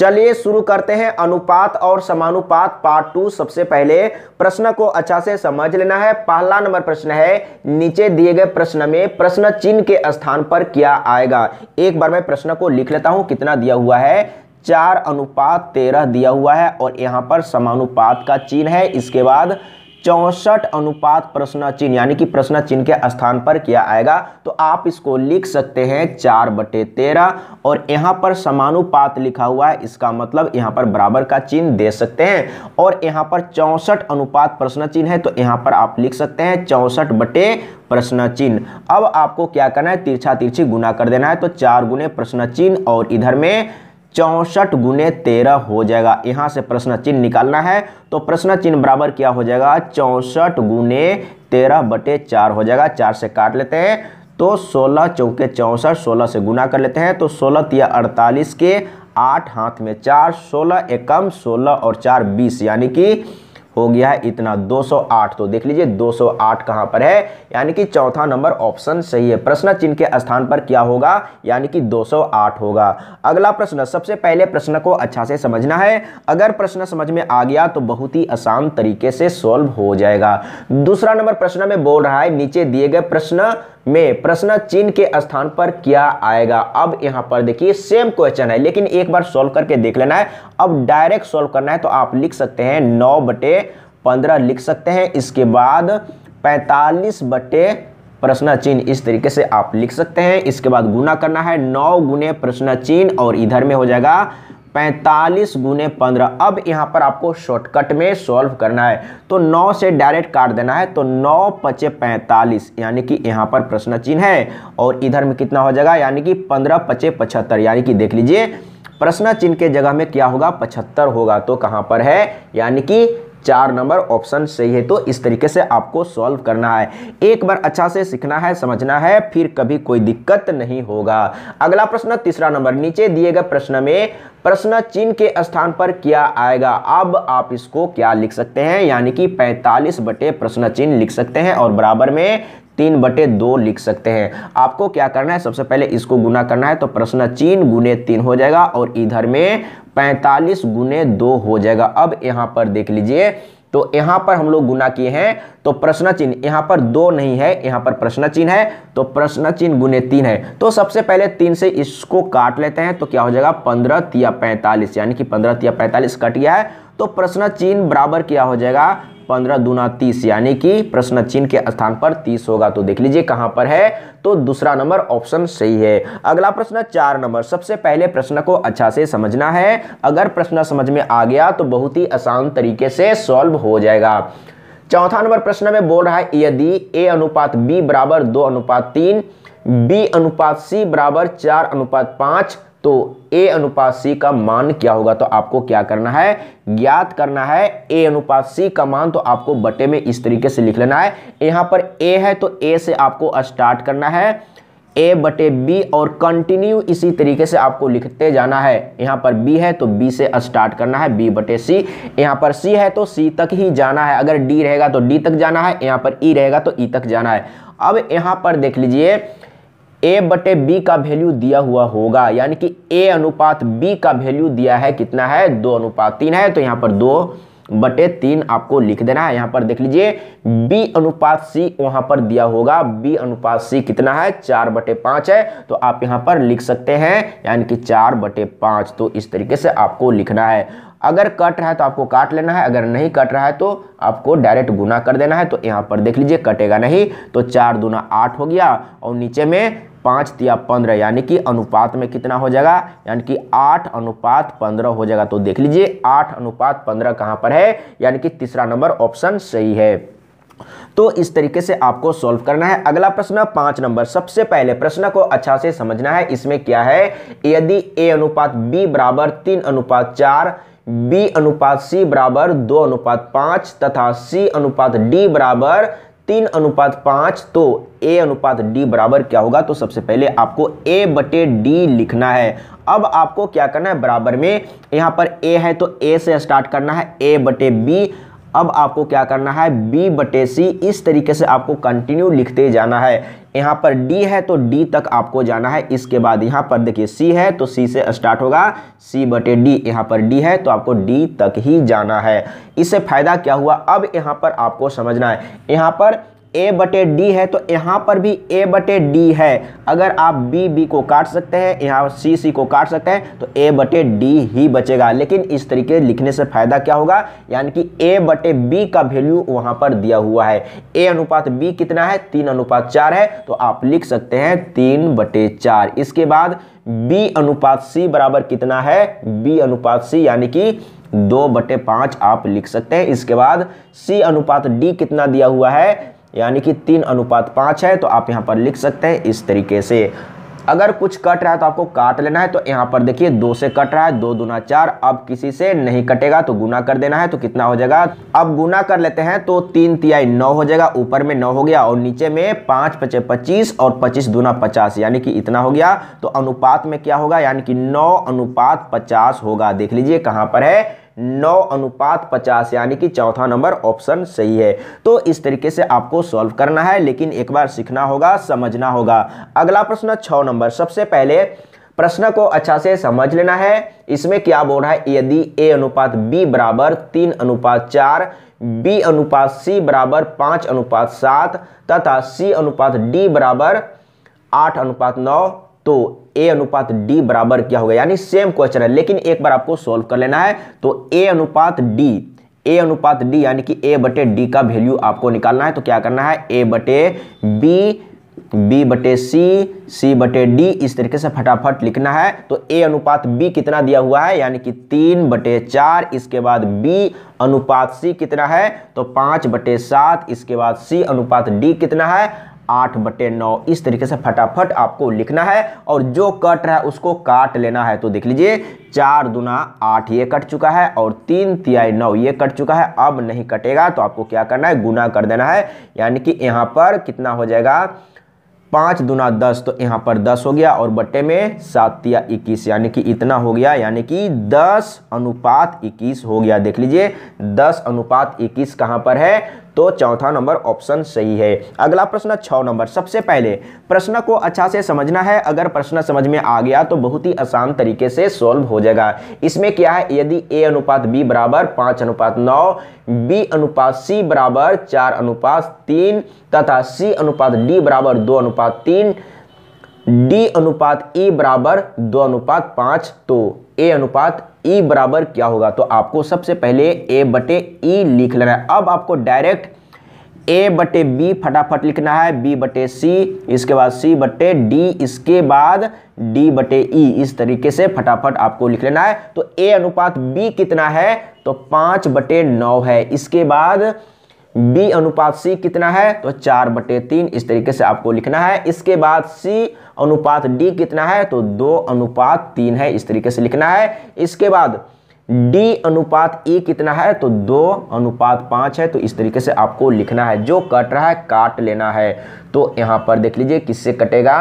चलिए शुरू करते हैं अनुपात और समानुपात पार्ट टू सबसे पहले प्रश्न को अच्छा से समझ लेना है पहला नंबर प्रश्न है नीचे दिए गए प्रश्न में प्रश्न चिन्ह के स्थान पर क्या आएगा एक बार मैं प्रश्न को लिख लेता हूं कितना दिया हुआ है चार अनुपात तेरह दिया हुआ है और यहां पर समानुपात का चिन्ह है इसके बाद चौसठ अनुपात प्रश्न चिन्ह यानी कि प्रश्न चिन्ह के स्थान पर किया आएगा तो आप इसको लिख सकते हैं चार बटे तेरह और यहां पर समानुपात लिखा हुआ है इसका मतलब यहाँ पर बराबर का चिन्ह दे सकते हैं और यहाँ पर चौसठ अनुपात प्रश्न चिन्ह है तो यहाँ पर आप लिख सकते हैं चौसठ बटे प्रश्न चिन्ह अब आपको क्या करना है तिरछा तिरछी गुना कर देना है तो चार गुने प्रश्न चिन्ह और इधर में चौंसठ गुने तेरह हो जाएगा यहाँ से प्रश्न चिन्ह निकालना है तो प्रश्न चिन्ह बराबर क्या हो जाएगा चौंसठ गुने तेरह बटे चार हो जाएगा चार से काट लेते हैं तो सोलह चौके चौंसठ सोलह से गुना कर लेते हैं तो सोलह तिया अड़तालीस के आठ हाथ में चार सोलह एकम सोलह और चार बीस यानी कि हो गया है इतना 208 तो देख लीजिए 208 कहां पर है यानी कि चौथा नंबर ऑप्शन सही है प्रश्न चिन्ह के स्थान पर क्या होगा यानी कि 208 होगा अगला प्रश्न सबसे पहले प्रश्न को अच्छा से समझना है अगर प्रश्न समझ में आ गया तो बहुत ही आसान तरीके से सॉल्व हो जाएगा दूसरा नंबर प्रश्न में बोल रहा है नीचे दिए गए प्रश्न में प्रश्न चिन्ह के स्थान पर क्या आएगा अब यहां पर देखिए सेम क्वेश्चन है लेकिन एक बार सॉल्व करके देख लेना है अब डायरेक्ट सॉल्व करना है तो आप लिख सकते हैं नौ बटे पंद्रह लिख सकते हैं इसके बाद पैंतालीस बटे प्रश्न चिन्ह इस तरीके से आप लिख सकते हैं इसके बाद गुना करना है नौ गुने प्रश्न चिन्ह और इधर में हो जाएगा पैंतालीस गुने पंद्रह अब यहाँ पर आपको शॉर्टकट में सॉल्व करना है तो नौ से डायरेक्ट काट देना है तो नौ पचे पैंतालीस यानी कि यहाँ पर प्रश्न चिन्ह है और इधर में कितना हो जाएगा यानी कि पंद्रह पचे पचहत्तर यानी कि देख लीजिए प्रश्न चिन्ह के जगह में क्या होगा पचहत्तर होगा तो कहाँ पर है यानी कि चार नंबर ऑप्शन सही है तो इस तरीके से आपको सॉल्व करना है एक बार अच्छा से सीखना है समझना है फिर कभी कोई दिक्कत नहीं होगा अगला प्रश्न तीसरा नंबर नीचे दिए गए प्रश्न में प्रश्न चिन्ह के स्थान पर क्या आएगा अब आप इसको क्या लिख सकते हैं यानी कि 45 बटे प्रश्न चिन्ह लिख सकते हैं और बराबर में तीन बटे दो लिख सकते हैं आपको क्या करना है सबसे पहले इसको गुना करना है तो प्रश्न चिन्ह गुने तीन हो जाएगा और इधर में पैंतालीस गुने दो हो जाएगा अब यहां पर देख लीजिए तो यहां पर हम लोग गुना किए हैं तो प्रश्न चिन्ह यहां पर दो नहीं है यहां पर प्रश्न चिन्ह है तो प्रश्न चिन्ह गुने तीन है तो सबसे पहले तीन से इसको काट लेते हैं तो क्या हो जाएगा पंद्रह तिया पैंतालीस यानी कि पंद्रह तिया पैंतालीस कट गया है तो प्रश्न चिन्ह बराबर क्या हो जाएगा पंद्रह दूना तीस यानी कि प्रश्न चिन्ह के स्थान पर तीस होगा तो देख लीजिए कहां पर है तो दूसरा नंबर ऑप्शन सही है अगला प्रश्न चार नंबर सबसे पहले प्रश्न को अच्छा से समझना है अगर प्रश्न समझ में आ गया तो बहुत ही आसान तरीके से सॉल्व हो जाएगा चौथा नंबर प्रश्न में बोल रहा है यदि ए अनुपात बी बराबर दो अनुपात तीन बी अनुपात सी बराबर चार अनुपात पांच तो ए अनुपात सी का मान क्या होगा तो आपको क्या करना है ज्ञात करना है ए अनुपात सी का मान तो आपको बटे में इस तरीके से लिख लेना है यहां पर ए है तो ए से आपको स्टार्ट करना है ए बटे बी और कंटिन्यू इसी तरीके से आपको लिखते जाना है यहाँ पर बी है तो बी से स्टार्ट करना है बी बटे सी यहाँ पर सी है तो सी तक ही जाना है अगर डी रहेगा तो डी तक जाना है यहाँ पर ई e रहेगा तो ई e तक जाना है अब यहाँ पर देख लीजिए ए बटे बी का वैल्यू दिया हुआ होगा यानी कि ए अनुपात बी का वैल्यू दिया है कितना है दो अनुपात तीन है तो यहाँ पर दो बटे तीन आपको लिख देना है यहाँ पर देख लीजिए बी अनुपात सी वहां पर दिया होगा बी अनुपात सी कितना है चार बटे पांच है तो आप यहाँ पर लिख सकते हैं यानी कि चार बटे पांच तो इस तरीके से आपको लिखना है अगर कट रहा है तो आपको काट लेना है अगर नहीं कट रहा है तो आपको डायरेक्ट गुना कर देना है तो यहाँ पर देख लीजिए कटेगा नहीं तो चार दूना आठ हो गया और नीचे में पाँच या पंद्रह यानी कि अनुपात में कितना हो जाएगा यानी कि आठ अनुपात पंद्रह हो जाएगा तो देख लीजिए आठ अनुपात पंद्रह कहाँ पर है यानी कि तीसरा नंबर ऑप्शन सही है तो इस तरीके से आपको सॉल्व करना है अगला प्रश्न पांच नंबर सबसे पहले प्रश्न को अच्छा से समझना है इसमें क्या है यदि ए अनुपात बी बराबर तीन अनुपात चार बी अनुपात सी बराबर दो अनुपात पांच तथा सी अनुपात डी बराबर तीन अनुपात पाँच तो ए अनुपात डी बराबर क्या होगा तो सबसे पहले आपको ए बटे डी लिखना है अब आपको क्या करना है बराबर में यहाँ पर ए है तो ए से स्टार्ट करना है ए बटे बी अब आपको क्या करना है बी बटे सी इस तरीके से आपको कंटिन्यू लिखते जाना है यहां पर डी है तो डी तक आपको जाना है इसके बाद यहां पर देखिए सी है तो सी से स्टार्ट होगा सी बटे डी यहां पर डी है तो आपको डी तक ही जाना है इससे फ़ायदा क्या हुआ अब यहां पर आपको समझना है यहां पर ए बटे डी है तो यहाँ पर भी ए बटे डी है अगर आप बी बी को काट सकते हैं यहाँ सी सी को काट सकते हैं तो ए बटे डी ही बचेगा लेकिन इस तरीके लिखने से फायदा क्या होगा यानी कि ए बटे बी का वैल्यू वहाँ पर दिया हुआ है ए अनुपात बी कितना है तीन अनुपात चार है तो आप लिख सकते हैं तीन बटे चार इसके बाद बी अनुपात सी बराबर कितना है बी अनुपात सी यानी कि दो बटे पाँच आप लिख सकते हैं इसके बाद सी अनुपात डी कितना दिया हुआ है यानी कि तीन अनुपात पाँच है तो आप यहाँ पर लिख सकते हैं इस तरीके से अगर कुछ कट रहा है तो आपको काट लेना है तो यहाँ पर देखिए दो से कट रहा है दो दुना चार अब किसी से नहीं कटेगा तो गुना कर देना है तो कितना हो जाएगा अब गुना कर लेते हैं तो तीन तिहाई नौ हो जाएगा ऊपर में नौ हो गया और नीचे में पाँच पचे पच्चीस और पच्चीस दुना पचास यानी कि इतना हो गया तो अनुपात में क्या होगा यानी कि नौ अनुपात पचास होगा देख लीजिए कहाँ पर है नौ अनुपात पचास यानी कि चौथा नंबर ऑप्शन सही है तो इस तरीके से आपको सॉल्व करना है लेकिन एक बार सीखना होगा समझना होगा अगला प्रश्न छः नंबर सबसे पहले प्रश्न को अच्छा से समझ लेना है इसमें क्या बोल रहा है यदि ए अनुपात बी बराबर तीन अनुपात चार बी अनुपात सी बराबर पाँच अनुपात सात तथा सी अनुपात डी बराबर आठ अनुपात नौ तो ए अनुपात डी बराबर क्या होगा यानी सेम क्वेश्चन है लेकिन एक बार आपको सॉल्व कर लेना है तो ए अनुपात डी ए अनुपात डी यानी कि ए बटे डी का वैल्यू आपको निकालना है तो क्या करना है ए बटे बी बी बटे सी सी बटे डी इस तरीके से फटाफट लिखना है तो ए अनुपात बी कितना दिया हुआ है यानी कि तीन बटे चार इसके बाद बी अनुपात सी कितना है तो पाँच बटे सात इसके बाद सी अनुपात डी कितना है आठ बटे नौ इस तरीके से फटाफट आपको लिखना है और जो कट रहा है उसको काट लेना है तो देख लीजिए चार दुना आठ ये कट चुका है और तीन तिहाई नौ ये कट चुका है अब नहीं कटेगा तो आपको क्या करना है गुना कर देना है यानी कि यहाँ पर कितना हो जाएगा पाँच दुना दस तो यहाँ पर दस हो गया और बट्टे में सात या इक्कीस यानी कि इतना हो गया यानी कि दस अनुपात इक्कीस हो गया देख लीजिए दस अनुपात इक्कीस कहाँ पर है तो चौथा नंबर ऑप्शन सही है अगला प्रश्न छः नंबर सबसे पहले प्रश्न को अच्छा से समझना है अगर प्रश्न समझ में आ गया तो बहुत ही आसान तरीके से सॉल्व हो जाएगा इसमें क्या है यदि ए अनुपात बी बराबर पाँच अनुपात नौ बी अनुपात सी बराबर चार अनुपात तीन तथा सी अनुपात डी बराबर दो अनुपात तीन डी अनुपात ई बराबर दो अनुपात पाँच तो ए अनुपात ई e बराबर क्या होगा तो आपको सबसे पहले ए बटे ई e लिख लेना है अब आपको डायरेक्ट ए बटे बी फटाफट लिखना है बी बटे सी इसके बाद सी बटे डी इसके बाद डी बटे ई e। इस तरीके से फटाफट आपको लिख लेना है तो ए अनुपात बी कितना है तो पाँच बटे नौ है इसके बाद बी अनुपात सी कितना है तो चार बटे तीन इस तरीके से आपको लिखना है इसके बाद सी अनुपात डी कितना है तो दो अनुपात तीन है इस तरीके से लिखना है इसके बाद डी अनुपात ई e कितना है तो दो अनुपात पाँच है तो इस तरीके से आपको लिखना है जो कट रहा है काट लेना है तो यहाँ पर देख लीजिए किससे कटेगा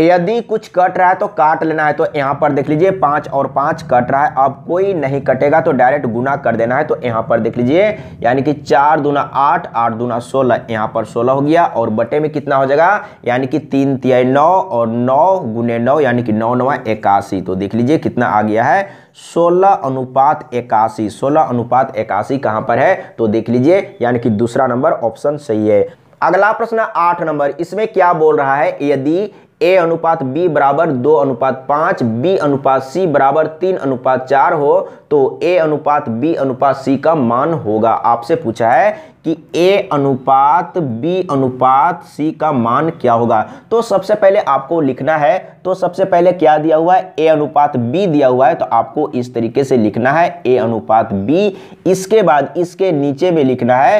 यदि कुछ कट रहा है तो काट लेना है तो यहाँ पर देख लीजिए पाँच और पाँच कट रहा है अब कोई नहीं कटेगा तो डायरेक्ट गुना कर देना है तो यहाँ पर देख लीजिए यानी कि चार दूना आठ आठ दूना सोलह यहाँ पर सोलह हो गया और बटे में कितना हो जाएगा यानी कि तीन तिहाई नौ और नौ गुने नौ यानी कि नौ नवा इक्यासी तो देख लीजिए कितना आ गया है सोलह अनुपात इक्यासी सोलह अनुपात इक्यासी कहाँ पर है तो देख लीजिए यानी कि दूसरा नंबर ऑप्शन सही है अगला प्रश्न आठ नंबर इसमें क्या बोल रहा है यदि ए अनुपात बी बराबर दो अनुपात पांच बी अनुपात सी बराबर तीन अनुपात चार हो तो ए अनुपात बी अनुपात सी का मान होगा आपसे पूछा है कि ए अनुपात बी अनुपात सी का मान क्या होगा तो सबसे पहले आपको लिखना है तो सबसे पहले क्या दिया हुआ है ए अनुपात बी दिया हुआ है तो आपको इस तरीके से लिखना है ए अनुपात बी इसके बाद इसके नीचे में लिखना है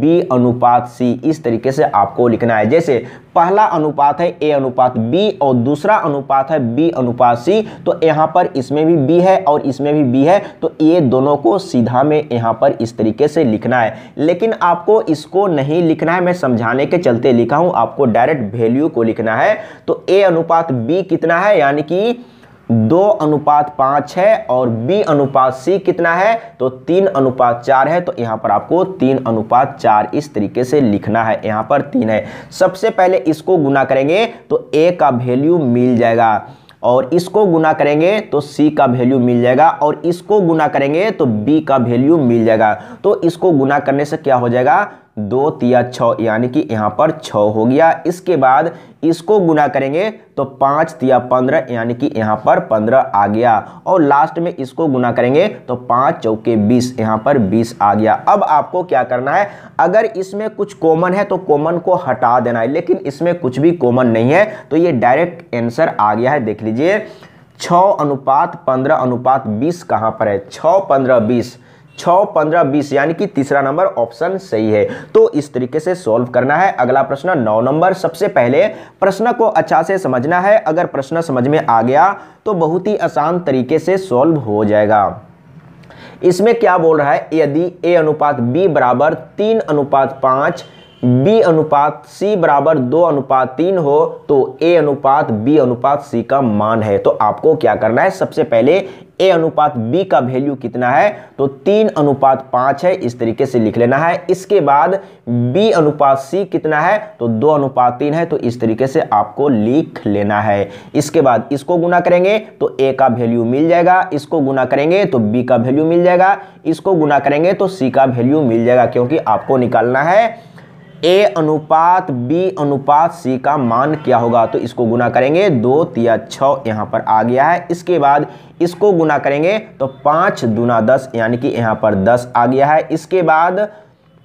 बी अनुपात सी इस तरीके से आपको लिखना है जैसे पहला अनुपात है ए अनुपात बी और दूसरा अनुपात है बी अनुपात सी तो यहाँ पर इसमें भी बी है और इसमें भी बी है तो ये दोनों को सीधा में यहाँ पर इस तरीके से लिखना है लेकिन आपको इसको नहीं लिखना है मैं समझाने के चलते लिखा हूं आपको डायरेक्ट वैल्यू को लिखना है तो ए अनुपात बी कितना है यानी कि दो अनुपात पाँच है और बी अनुपात सी कितना है तो तीन अनुपात चार है तो यहाँ पर आपको तीन अनुपात चार इस तरीके से लिखना है यहाँ पर तीन है सबसे पहले इसको गुना करेंगे तो ए का वैल्यू मिल जाएगा और इसको गुना करेंगे तो सी का वैल्यू मिल जाएगा और इसको गुना करेंगे तो बी का वैल्यू मिल जाएगा तो इसको गुना करने से क्या हो जाएगा दो तिया छः यानी कि यहाँ पर छः हो गया इसके बाद इसको गुना करेंगे तो पाँच तिया पंद्रह यानी कि यहाँ पर पंद्रह आ गया और लास्ट में इसको गुना करेंगे तो पाँच चौके बीस यहाँ पर बीस आ गया अब आपको क्या करना है अगर इसमें कुछ कॉमन है तो कॉमन को हटा देना है लेकिन इसमें कुछ भी कॉमन नहीं है तो ये डायरेक्ट आंसर आ गया है देख लीजिए छः अनुपात पंद्रह अनुपात बीस कहाँ पर है छः पंद्रह बीस छ पंद्रह बीस यानी कि तीसरा नंबर ऑप्शन सही है तो इस तरीके से सॉल्व करना है अगला प्रश्न नौ नंबर सबसे पहले प्रश्न को अच्छा से समझना है अगर प्रश्न समझ में आ गया तो बहुत ही आसान तरीके से सॉल्व हो जाएगा इसमें क्या बोल रहा है यदि ए अनुपात बी बराबर तीन अनुपात पांच बी अनुपात सी बराबर दो अनुपात तीन हो तो ए अनुपात बी अनुपात सी का मान है तो आपको क्या करना है सबसे पहले ए अनुपात बी का वैल्यू कितना है तो तीन अनुपात पाँच है इस तरीके से लिख लेना है इसके बाद बी अनुपात सी कितना है तो दो अनुपात तीन है तो इस तरीके से आपको लिख लेना है इसके बाद इसको गुना करेंगे तो ए का वैल्यू मिल जाएगा इसको गुना करेंगे तो बी का वैल्यू मिल जाएगा इसको गुना करेंगे तो सी का वैल्यू मिल जाएगा क्योंकि आपको निकालना है ए अनुपात बी अनुपात सी का मान क्या होगा तो इसको गुना करेंगे दो तिया छः यहाँ पर आ गया है इसके बाद इसको गुना करेंगे तो पाँच दुना दस यानी कि यहाँ पर दस आ गया है इसके बाद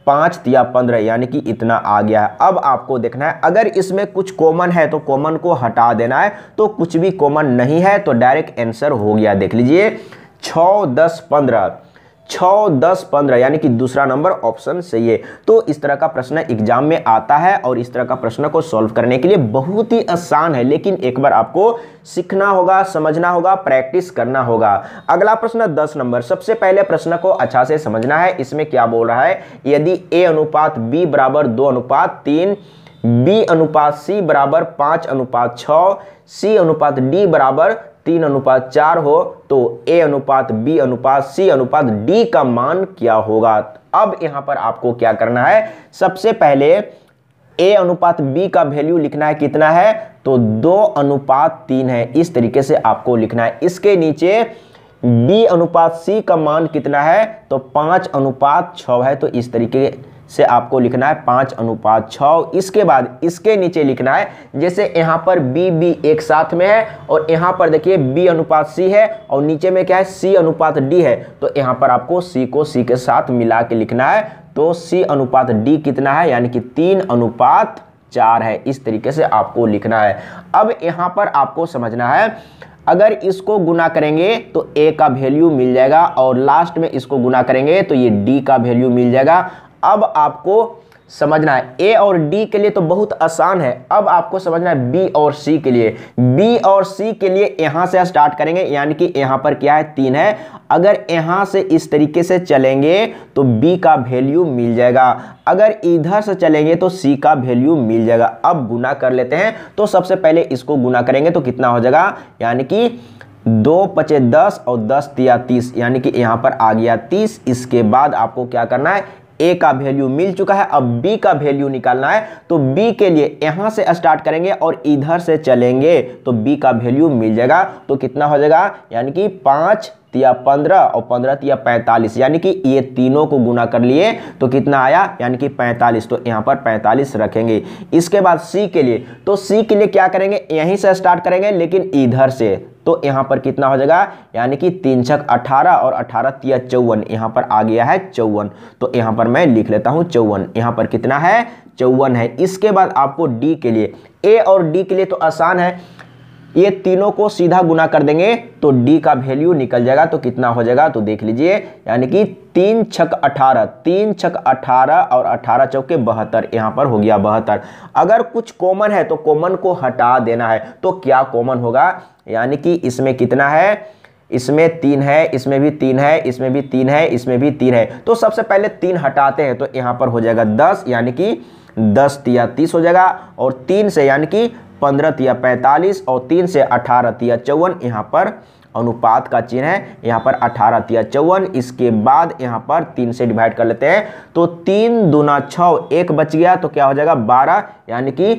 पाँच या पंद्रह यानी कि इतना आ गया है अब आपको देखना है अगर इसमें कुछ कॉमन है तो कॉमन को हटा देना है तो कुछ भी कॉमन नहीं है तो डायरेक्ट आंसर हो गया देख लीजिए छः दस पंद्रह छ दस पंद्रह यानी कि दूसरा नंबर ऑप्शन सही है तो इस तरह का प्रश्न एग्जाम में आता है और इस तरह का प्रश्न को सॉल्व करने के लिए बहुत ही आसान है लेकिन एक बार आपको सीखना होगा समझना होगा प्रैक्टिस करना होगा अगला प्रश्न दस नंबर सबसे पहले प्रश्न को अच्छा से समझना है इसमें क्या बोल रहा है यदि ए अनुपात बी बराबर दो अनुपात तीन बी अनुपात सी बराबर पाँच अनुपात छ सी अनुपात डी बराबर तीन अनुपात चार हो तो ए अनुपात बी अनुपात सी अनुपात डी का मान क्या होगा अब यहां पर आपको क्या करना है सबसे पहले ए अनुपात बी का वैल्यू लिखना है कितना है तो दो अनुपात तीन है इस तरीके से आपको लिखना है इसके नीचे बी अनुपात सी का मान कितना है तो पांच अनुपात छ है तो इस तरीके से आपको लिखना है पांच अनुपात छ इसके बाद इसके नीचे लिखना है जैसे यहाँ पर बी बी एक साथ में है और यहाँ पर देखिए बी अनुपात सी है और नीचे में क्या है सी अनुपात डी है तो यहाँ पर आपको सी को सी के साथ मिला के लिखना है तो सी अनुपात डी कितना है यानी कि तीन अनुपात चार है इस तरीके से आपको लिखना है अब यहाँ पर आपको समझना है अगर इसको गुना करेंगे तो ए का वैल्यू मिल जाएगा और लास्ट में इसको गुना करेंगे तो ये डी का वैल्यू मिल जाएगा अब आपको समझना है ए और डी के लिए तो बहुत आसान है अब आपको समझना है बी और सी के लिए बी और सी के लिए यहां से स्टार्ट करेंगे यानी कि यहाँ पर क्या है तीन है अगर यहाँ से इस तरीके से चलेंगे तो बी का वैल्यू मिल जाएगा अगर इधर से चलेंगे तो सी का वैल्यू मिल जाएगा अब गुना कर लेते हैं तो सबसे पहले इसको गुना करेंगे तो कितना हो जाएगा यानी कि दो पचे दस और दस दिया तीस यानी कि यहाँ पर आ गया तीस इसके बाद आपको क्या करना है ए का वैल्यू मिल चुका है अब बी का वैल्यू निकालना है तो बी के लिए यहां से स्टार्ट करेंगे और इधर से चलेंगे तो बी का वैल्यू मिल जाएगा तो कितना हो जाएगा यानी कि पांच तिया पंद्रह और पंद्रह तिया पैंतालीस यानी कि ये तीनों को गुना कर लिए तो कितना आया यानी कि पैंतालीस तो यहाँ पर पैंतालीस रखेंगे इसके बाद सी के लिए तो सी के लिए क्या करेंगे यहीं से स्टार्ट करेंगे लेकिन इधर से तो यहाँ पर कितना हो जाएगा यानी कि तीन छक अठारह और अठारह तिया चौवन यहाँ पर आ गया है चौवन तो यहाँ पर मैं लिख लेता हूँ चौवन यहाँ पर कितना है चौवन है इसके बाद आपको डी के लिए ए और डी के लिए तो आसान है ये तीनों को सीधा गुना कर देंगे तो डी का वैल्यू निकल जाएगा तो कितना हो जाएगा तो देख लीजिए यानी कि तीन छक अठारह तीन छक अठारह और अठारह चौके बहत्तर यहाँ पर हो गया बहत्तर अगर कुछ कॉमन है तो कॉमन को हटा देना है तो क्या कॉमन होगा यानी कि इसमें कितना है इसमें तीन है इसमें भी तीन है इसमें भी तीन है इसमें भी तीन है तो सबसे पहले तीन हटाते हैं तो यहाँ पर हो जाएगा दस यानी कि दस या तीस हो जाएगा और तीन से यानी कि पंद्रह तिया पैंतालीस और तीन से अठारह तिया चौवन यहाँ पर अनुपात का चिन्ह है यहाँ पर अठारह तिया चौवन इसके बाद यहाँ पर तीन से डिवाइड कर लेते हैं तो तीन दूना छः एक बच गया तो क्या हो जाएगा बारह यानी कि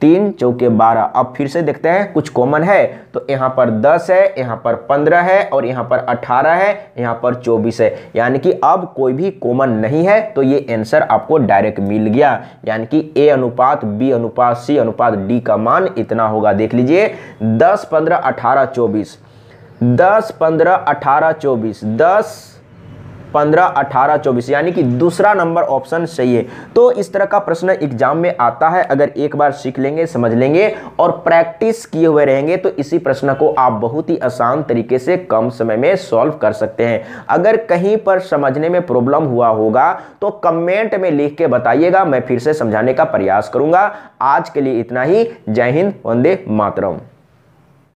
तीन चौके बारह अब फिर से देखते हैं कुछ कॉमन है तो यहाँ पर दस है यहाँ पर पंद्रह है और यहाँ पर अठारह है यहाँ पर चौबीस है यानी कि अब कोई भी कॉमन नहीं है तो ये आंसर आपको डायरेक्ट मिल गया यानी कि ए अनुपात बी अनुपात सी अनुपात डी का मान इतना होगा देख लीजिए दस पंद्रह अठारह चौबीस दस पंद्रह अठारह चौबीस दस पंद्रह अठारह चौबीस यानी कि दूसरा नंबर ऑप्शन सही है तो इस तरह का प्रश्न एग्जाम में आता है अगर एक बार सीख लेंगे समझ लेंगे और प्रैक्टिस किए हुए रहेंगे तो इसी प्रश्न को आप बहुत ही आसान तरीके से कम समय में सॉल्व कर सकते हैं अगर कहीं पर समझने में प्रॉब्लम हुआ होगा तो कमेंट में लिख के बताइएगा मैं फिर से समझाने का प्रयास करूंगा आज के लिए इतना ही जय हिंद वंदे मातरम